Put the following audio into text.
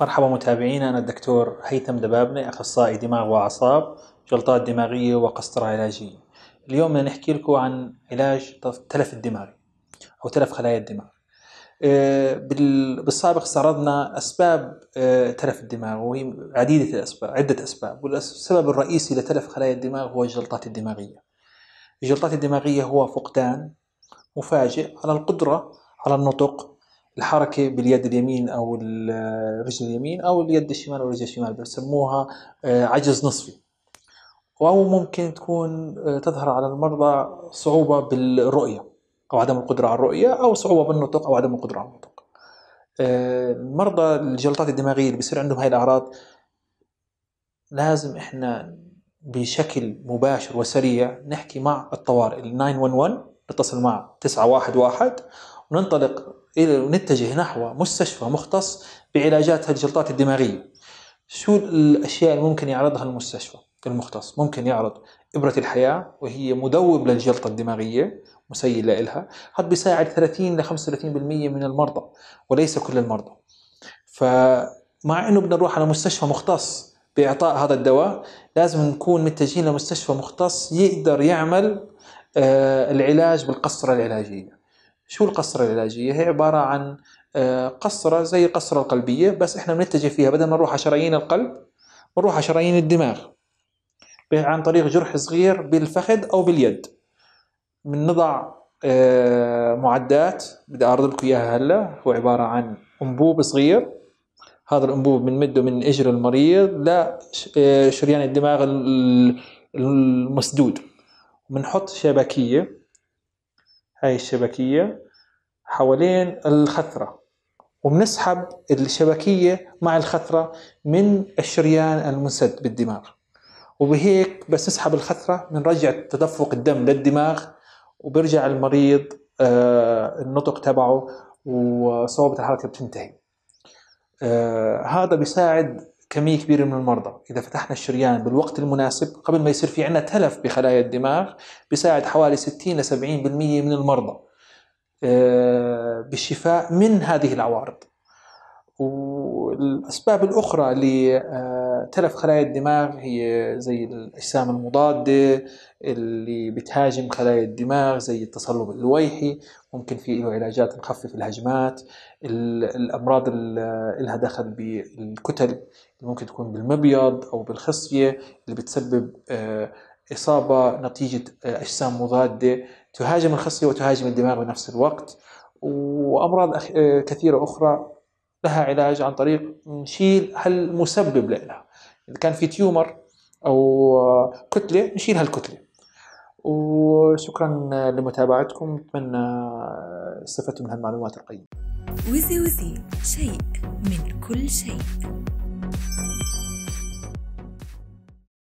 مرحبا متابعينا أنا الدكتور هيثم دبابنة أخصائي دماغ وأعصاب جلطات دماغية وقسطرة علاجية اليوم بدنا نحكي لكم عن علاج تلف الدماغي أو تلف خلايا الدماغ آه، بالسابق استعرضنا أسباب آه، تلف الدماغ وهي عديدة الأسباب عدة أسباب والسبب الرئيسي لتلف خلايا الدماغ هو الجلطات الدماغية الجلطات الدماغية هو فقدان مفاجئ على القدرة على النطق الحركه باليد اليمين او الرجل اليمين او اليد الشمال او الرجل الشمال بسموها آه، عجز نصفي او ممكن تكون آه، تظهر على المرضى صعوبه بالرؤيه او عدم القدره على الرؤيه او صعوبه بالنطق او عدم القدره على النطق آه، المرضى الجلطات الدماغيه اللي بيصير عندهم هاي الاعراض لازم احنا بشكل مباشر وسريع نحكي مع الطوارئ ال 911 نتصل مع 911 وننطلق الى ونتجه نحو مستشفى مختص بعلاجات الجلطات الدماغيه. شو الاشياء اللي ممكن يعرضها المستشفى المختص؟ ممكن يعرض ابره الحياه وهي مذوب للجلطه الدماغيه مسيل لها، هذا بيساعد 30 ل 35% من المرضى وليس كل المرضى. فمع انه بدنا نروح على مستشفى مختص باعطاء هذا الدواء لازم نكون متجهين لمستشفى مختص يقدر يعمل آه، العلاج بالقسطره العلاجيه. شو القصرة العلاجية؟ هي عبارة عن آه، قصرة زي القصرة القلبية بس احنا بنتجه فيها بدل ما نروح على شرايين القلب بنروح على شرايين الدماغ عن طريق جرح صغير بالفخذ او باليد بنضع آه، معدات بدي اعرض لكم اياها هلا هو عبارة عن انبوب صغير هذا الانبوب بنمده من, اجر المريض لشريان آه، الدماغ المسدود بنحط شبكية هاي الشبكية حوالين الخثرة وبنسحب الشبكية مع الخثرة من الشريان المنسد بالدماغ وبهيك بس نسحب الخثرة بنرجع تدفق الدم للدماغ وبرجع المريض آه، النطق تبعه وصعوبة الحركة بتنتهي آه، هذا بيساعد كميه كبيره من المرضى، اذا فتحنا الشريان بالوقت المناسب قبل ما يصير في عندنا تلف بخلايا الدماغ بيساعد حوالي 60 ل 70% من المرضى آه، بالشفاء من هذه العوارض. والاسباب الاخرى لتلف آه، خلايا الدماغ هي زي الاجسام المضاده اللي بتهاجم خلايا الدماغ زي التصلب اللويحي ممكن في له علاجات نخفف الهجمات الامراض اللي لها دخل بالكتل اللي ممكن تكون بالمبيض او بالخصيه اللي بتسبب آه، اصابه نتيجه آه، اجسام مضاده تهاجم الخصيه وتهاجم الدماغ بنفس الوقت وامراض كثيره اخرى لها علاج عن طريق نشيل هالمسبب لها اذا كان في تيومر او كتله نشيل هالكتله وشكرا لمتابعتكم اتمنى استفدتم من هالمعلومات القيمه وزي وزي شيء من كل شيء